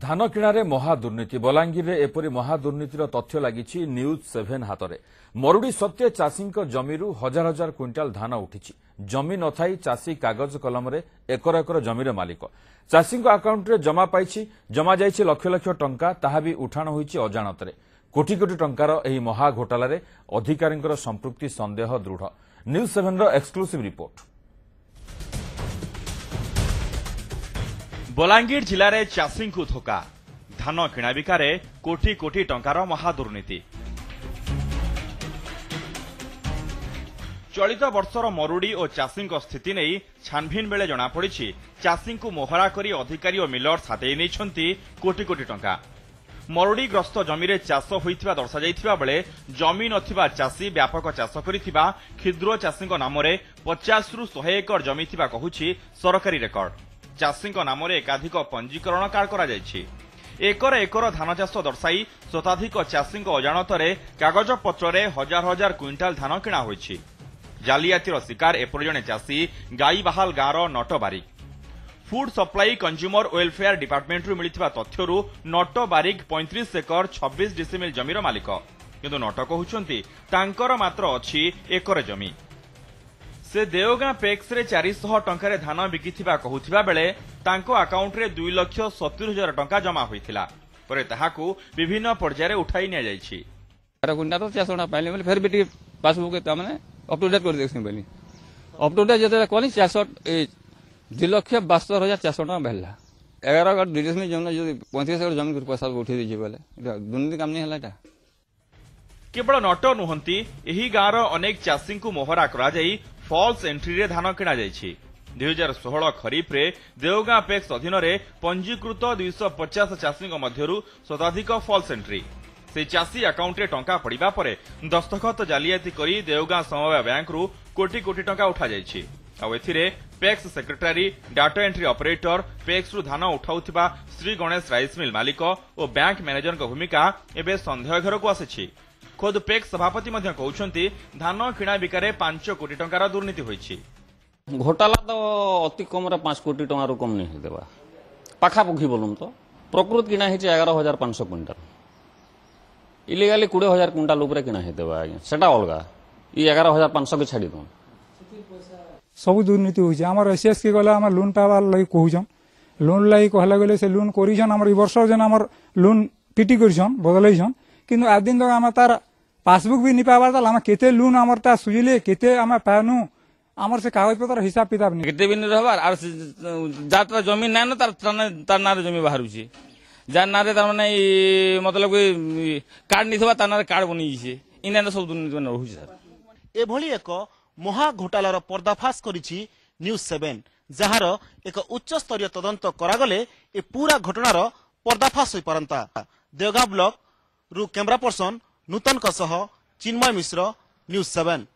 ଧାନ କିଣାରେ ମହାଦୁର୍ନୀତି ବଲାଙ୍ଗୀରରେ ଏପରି ମହାଦୁର୍ନୀତିର ତଥ୍ୟ ଲାଗିଛି ନ୍ୟୁଜ୍ ସେଭେନ୍ ହାତରେ ମରୁଡ଼ି ସତ୍ତ୍ୱେ ଚାଷୀଙ୍କ ଜମିରୁ ହଜାର ହଜାର କ୍ୱିଣ୍ଟାଲ ଧାନ ଉଠିଛି ଜମି ନଥାଇ ଚାଷୀ କାଗଜ କଲମରେ ଏକର ଏକର ଜମିର ମାଲିକ ଚାଷୀଙ୍କ ଆକାଉଣ୍ଟରେ ଜମା ପାଇଛି ଜମା ଯାଇଛି ଲକ୍ଷ ଲକ୍ଷ ଟଙ୍କା ତାହା ବି ଉଠାଣ ହୋଇଛି ଅଜାଣତରେ କୋଟି କୋଟି ଟଙ୍କାର ଏହି ମହା ଘୋଟାଲାରେ ଅଧିକାରୀଙ୍କର ସମ୍ପୃକ୍ତି ସନ୍ଦେହ ଦୃଢ଼ ନ୍ୟୁଜ୍ ସେଭେନ୍ର ଏକ୍ସକ୍ଲୁସିଭ୍ ରିପୋର୍ଟ ବଲାଙ୍ଗୀର ଜିଲ୍ଲାରେ ଚାଷୀଙ୍କୁ ଧୋକା ଧାନ କିଣାବିକାରେ କୋଟି କୋଟି ଟଙ୍କାର ମହାଦୁର୍ନୀତି ଚଳିତ ବର୍ଷର ମରୁଡ଼ି ଓ ଚାଷୀଙ୍କ ସ୍ଥିତି ନେଇ ଛାନ୍ଭିନ୍ ବେଳେ ଜଣାପଡ଼ିଛି ଚାଷୀଙ୍କୁ ମୋହରା କରି ଅଧିକାରୀ ଓ ମିଲର୍ସ ହାତେଇ ନେଇଛନ୍ତି କୋଟି କୋଟି ଟଙ୍କା ମରୁଡ଼ିଗ୍ରସ୍ତ ଜମିରେ ଚାଷ ହୋଇଥିବା ଦର୍ଶାଯାଇଥିବା ବେଳେ ଜମି ନଥିବା ଚାଷୀ ବ୍ୟାପକ ଚାଷ କରିଥିବା କ୍ଷୁଦ୍ର ଚାଷୀଙ୍କ ନାମରେ ପଚାଶରୁ ଶହେ ଏକର ଜମି ଥିବା କହୁଛି ସରକାରୀ ରେକର୍ଡ ଚାଷୀଙ୍କ ନାମରେ ଏକାଧିକ ପଞ୍ଜୀକରଣ କାର୍ଡ କରାଯାଇଛି ଏକର ଏକର ଧାନ ଚାଷ ଦର୍ଶାଇ ଶତାଧିକ ଚାଷୀଙ୍କ ଅଜାଣତରେ କାଗଜପତ୍ରରେ ହଜାର ହଜାର କ୍ୱିଣ୍ଟାଲ ଧାନ କିଣା ହୋଇଛି ଜାଲିଆତିର ଶିକାର ଏପରି ଜଣେ ଚାଷୀ ଗାଇବାହାଲ ଗାଁର Natabarik food supply consumer welfare ଡିପାର୍ଟମେଣ୍ଟରୁ ମିଳିଥିବା ତଥ୍ୟରୁ ନଟ ବାରିକ ପଇଁତିରିଶ ଏକର ଛବିଶ ଡିସିମିଲ୍ ଜମିର ମାଲିକ କିନ୍ତୁ ନଟ କହୁଛନ୍ତି ତାଙ୍କର ମାତ୍ର ଅଛି ଏକର ଜମି ସେ ଦେଓଗାଁ ପେକ୍ସରେ ଚାରିଶହ ଟଙ୍କାରେ ଧାନ ବିକିଥିବା କହୁଥିବା ବେଳେ ତାଙ୍କ ଆକାଉଣ୍ଟରେ ଦୁଇ ଲକ୍ଷ ସତୁରି ହଜାର ଟଙ୍କା ଜମା ହୋଇଥିଲା ପରେ ତାହାକୁ ବିଭିନ୍ନ ପର୍ଯ୍ୟାୟରେ ଉଠାଇ ନିଆଯାଇଛି ଗୁଣ୍ଡା ତ ଚାରିଶହ ଟଙ୍କା ପାଇଲି ବୋଲି ଫେର ବି ଟିକେ ପାସବୁକ୍ ତାମାନେ ଅପ୍ ଟୁ ଡେଟ୍ କରି ଦେଖି ବୋଲି ଅପ୍ ଟୁ ଡେଟ୍ ଯେତେବେଳେ କଲି ଚାରିଶହ ଦୁଇ ଲକ୍ଷ ବାସ୍ତର ହଜାର ଚାରିଶହ ଟଙ୍କା ବାହାରିଲା এগারো একর দুইটা সময় জমি যদি পঁয়ত্রিশ একর জমি পয়সা উঠে দিয়েছি বলে এটা দুর্নীতি কাম নিয়ে হল এটা কেবল নট নুহতি এই গাঁর অনেক চাষী মোহরা করা ଫଲ୍ସ ଏଣ୍ଟ୍ରିରେ ଧାନ କିଣାଯାଇଛି ଦୁଇହଜାର ଷୋହଳ ଖରିଫ୍ରେ ଦେଓଗାଁ ପେକ୍ସ ଅଧୀନରେ ପଞ୍ଜିକୃତ ଦୁଇଶହ ପଚାଶ ଚାଷୀଙ୍କ ମଧ୍ୟରୁ ଶତାଧିକ ଫଲ୍ସ ଏଣ୍ଟ୍ରି ସେହି ଚାଷୀ ଆକାଉଣ୍ଟରେ ଟଙ୍କା ପଡ଼ିବା ପରେ ଦସ୍ତଖତ ଜାଲିଆତି କରି ଦେଓଗାଁ ସମବାୟ ବ୍ୟାଙ୍କରୁ କୋଟି କୋଟି ଟଙ୍କା ଉଠାଯାଇଛି ଆଉ ଏଥିରେ PACS secretary data entry operator ପେକ୍ସରୁ ଧାନ ଉଠାଉଥିବା ଶ୍ରୀ ଗଣେଶ ରାଇସ୍ମିଲ୍ ମାଲିକ ଓ ବ୍ୟାଙ୍କ ମ୍ୟାନେଜରଙ୍କ ଭୂମିକା ଏବେ ସନ୍ଦେହ ଘରକୁ ଆସିଛି ଖୋଦ୍ ପେକ୍ ସଭାପତି ମଧ୍ୟ କହୁଛନ୍ତି ଧାନ କିଣାବିକାରେ ପାଞ୍ଚ କୋଟି ଟଙ୍କାର ଦୁର୍ନୀତି ହୋଇଛି ଘୋଟାଲା ତ ଅତି କମ୍ରେ ପାଞ୍ଚ କୋଟି ଟଙ୍କାରୁ କମ୍ ନେଇ ହୋଇଦେବା ପାଖାପାଖି ବୋଲୁନ୍ ତ ପ୍ରକୃତ କିଣା ହେଇଛି ଏଗାର ହଜାର ପାଞ୍ଚଶହ କୁଇଣ୍ଟାଲ ଇଲିଗାଲି କୋଡ଼ିଏ ହଜାର କୁଇଣ୍ଟାଲ ଉପରେ କିଣା ହେଇଦେବା ଆଜ୍ଞା ସେଟା ଅଲଗା ଇ ଏଗାର ହଜାର ପାଞ୍ଚଶହକେ ଛାଡ଼ି ଦେଉନ୍ ସବୁ ଦୁର୍ନୀତି ହଉଛି ଆମର ଏସ୍ଏସ୍କେ ଗଲେ ଆମେ ଲୋନ୍ ପାଇବାର ଲାଗି କହୁଛନ୍ ଲୋନ୍ ଲାଗି କହିଲା ଗଲେ ସେ ଲୋନ୍ କରିଛନ୍ ଆମର ଏ ବର୍ଷ ଯେନ୍ ଆମର ଲୋନ୍ ପିଟି କରିଛନ୍ ବଦଳାଇଛନ୍ କିନ୍ତୁ ଆଜି ଦିନ ତକ ଆମେ ତାର पासबुक भी नहीं पावर था हमें केते लून आमर ता सुझिले केते हमें पहनू আমার সে কাগজপত্র হিসাব কিতাব নেই কেতে বিন রহবার আর যার তার জমি নাই না তার তার নারে জমি বাহারুছে যার নারে তার মানে মতলব কার্ড নিথবা তার নারে কার্ড বনিয়েছে ইনা সব দুর্নীতি মানে রহুছে স্যার এভাবে এক মহা ঘোটালার পর্দাফাশ করেছি নিউজ সেভেন যাহার এক উচ্চস্তরীয় তদন্ত করাগলে এ পুরা ঘটনার পর্দাফাশ হয়ে পারন্তা দেওগাঁ ব্লক রু ক্যামেরা পর্সন ନୂତନଙ୍କ ସହ ଚିନ୍ମୟ ମିଶ୍ର ନ୍ୟୁଜ୍ ସେଭେନ୍